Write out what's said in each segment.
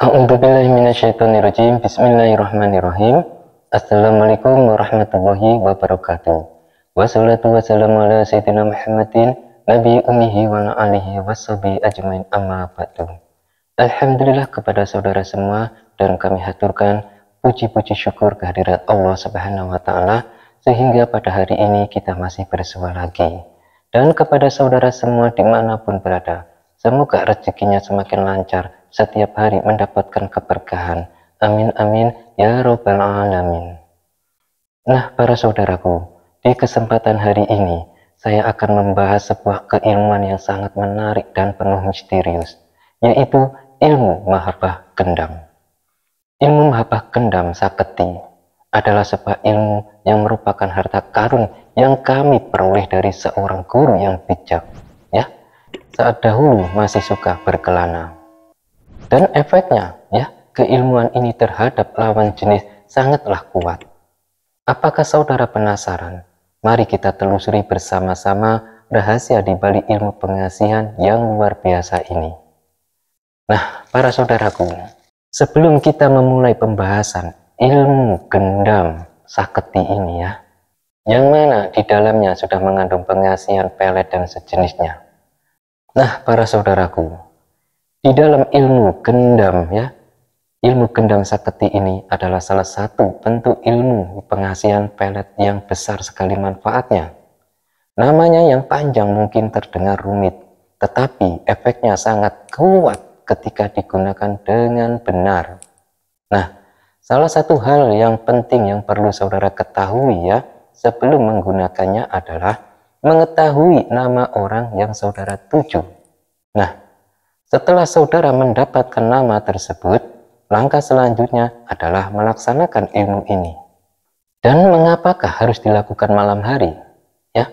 A'udzu billahi minasyaitonir rajim. Bismillahirrahmanirrahim. Assalamualaikum warahmatullahi wabarakatuh. Wassalatu wassalamu ala sayyidina Muhammadin nabi ummihi wa alihi washabi ajmain amma ba'du. Alhamdulillah kepada saudara semua dan kami haturkan puji-puji syukur kehadirat Allah Subhanahu wa taala sehingga pada hari ini kita masih bersua lagi. Dan kepada saudara semua dimanapun berada, semoga rezekinya semakin lancar setiap hari mendapatkan keberkahan. Amin amin ya robbal alamin. Nah para saudaraku, di kesempatan hari ini saya akan membahas sebuah keilmuan yang sangat menarik dan penuh misterius, yaitu ilmu mahabbah gendam. Ilmu mahabbah gendam saketi adalah sebuah ilmu yang merupakan harta karun yang kami peroleh dari seorang guru yang bijak. Ya, saat dahulu masih suka berkelana, dan efeknya, ya, keilmuan ini terhadap lawan jenis sangatlah kuat. Apakah saudara penasaran? Mari kita telusuri bersama-sama rahasia di balik ilmu pengasihan yang luar biasa ini. Nah, para saudaraku, sebelum kita memulai pembahasan ilmu gendam saketi ini ya, yang mana di dalamnya sudah mengandung pengasihan pelet dan sejenisnya. Nah, para saudaraku, di dalam ilmu gendam ya, ilmu gendam saketi ini adalah salah satu bentuk ilmu pengasihan pelet yang besar sekali manfaatnya. Namanya yang panjang mungkin terdengar rumit, tetapi efeknya sangat kuat ketika digunakan dengan benar. Nah, salah satu hal yang penting yang perlu saudara ketahui ya, sebelum menggunakannya adalah mengetahui nama orang yang saudara tuju. Nah, setelah saudara mendapatkan nama tersebut, langkah selanjutnya adalah melaksanakan ilmu ini. Dan mengapakah harus dilakukan malam hari? Ya,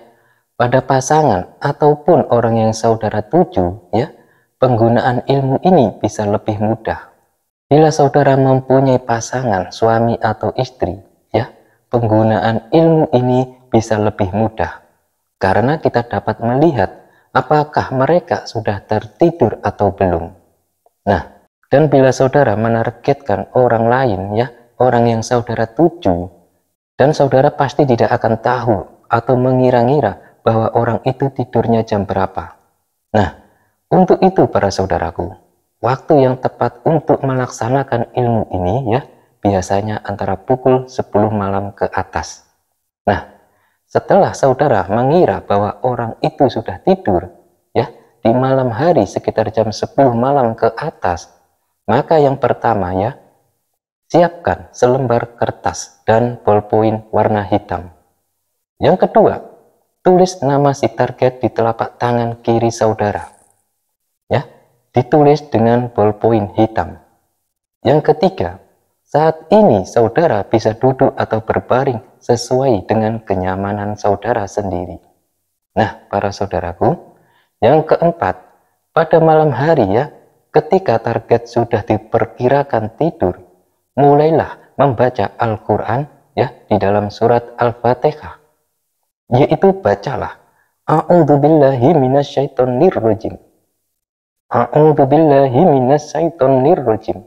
pada pasangan ataupun orang yang saudara tuju, ya, penggunaan ilmu ini bisa lebih mudah. Bila saudara mempunyai pasangan, suami atau istri, ya, penggunaan ilmu ini bisa lebih mudah karena kita dapat melihat apakah mereka sudah tertidur atau belum. Nah, dan bila saudara menargetkan orang lain ya, orang yang saudara tuju, dan saudara pasti tidak akan tahu atau mengira-ngira bahwa orang itu tidurnya jam berapa. Nah, untuk itu para saudaraku, waktu yang tepat untuk melaksanakan ilmu ini ya, biasanya antara pukul 10 malam ke atas. Setelah saudara mengira bahwa orang itu sudah tidur, ya, di malam hari sekitar jam 10 malam ke atas, maka yang pertama ya, siapkan selembar kertas dan bolpoin warna hitam. Yang kedua, tulis nama si target di telapak tangan kiri saudara. Ya, ditulis dengan bolpoin hitam. Yang ketiga, saat ini saudara bisa duduk atau berbaring sesuai dengan kenyamanan saudara sendiri. Nah, para saudaraku, yang keempat, pada malam hari ya, ketika target sudah diperkirakan tidur, mulailah membaca Al-Quran ya di dalam surat Al-Fatihah. Yaitu bacalah, a'udhu billahi nirrojim billahi minasyaitonirrojim. syaiton nirrojim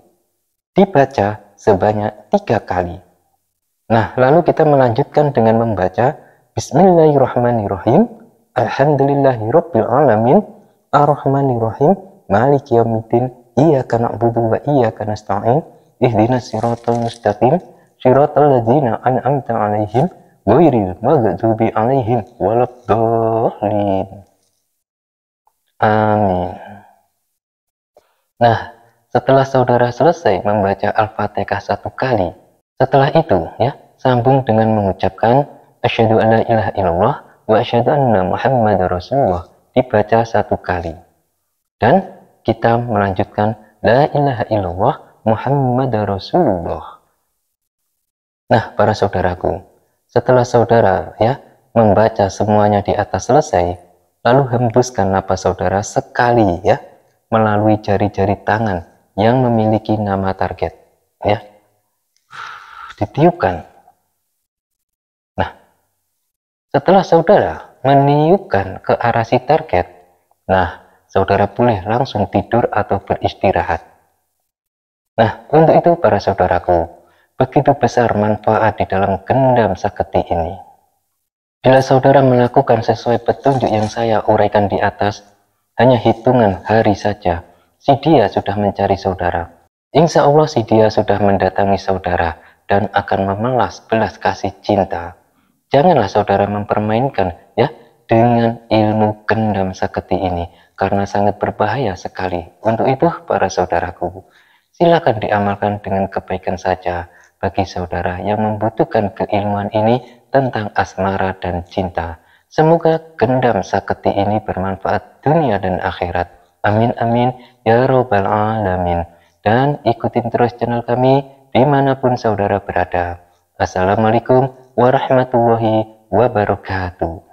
Dibaca sebanyak tiga kali. Nah, lalu kita melanjutkan dengan membaca Bismillahirrahmanirrahim, Alhamdulillahirrabbilalamin, Ar-Rahmanirrahim, Maliki Yawmiddin, Iyaka na'budu wa Iyaka nasta'in, Ihdina siratul mustaqim, Siratul ladzina an'amta alaihim, Ghairil maghdubi alaihim, walabdallin. Amin. Nah, setelah saudara selesai membaca Al-Fatihah satu kali, setelah itu ya, sambung dengan mengucapkan asyhadu alla ilaha illallah wa asyhadu anna muhammadar rasulullah dibaca satu kali. Dan kita melanjutkan la ilaha illallah muhammadar rasulullah. Nah, para saudaraku, setelah saudara ya membaca semuanya di atas selesai, lalu hembuskan napas saudara sekali ya melalui jari-jari tangan yang memiliki nama target ya ditiupkan nah setelah saudara meniupkan ke arah si target nah saudara boleh langsung tidur atau beristirahat nah untuk itu para saudaraku begitu besar manfaat di dalam gendam saketi ini bila saudara melakukan sesuai petunjuk yang saya uraikan di atas hanya hitungan hari saja si dia sudah mencari saudara. Insya Allah si dia sudah mendatangi saudara dan akan memelas belas kasih cinta. Janganlah saudara mempermainkan ya dengan ilmu gendam seketi ini karena sangat berbahaya sekali. Untuk itu para saudaraku, silakan diamalkan dengan kebaikan saja bagi saudara yang membutuhkan keilmuan ini tentang asmara dan cinta. Semoga gendam saketi ini bermanfaat dunia dan akhirat. Amin amin ya robbal alamin. Dan ikutin terus channel kami dimanapun saudara berada. Assalamualaikum warahmatullahi wabarakatuh.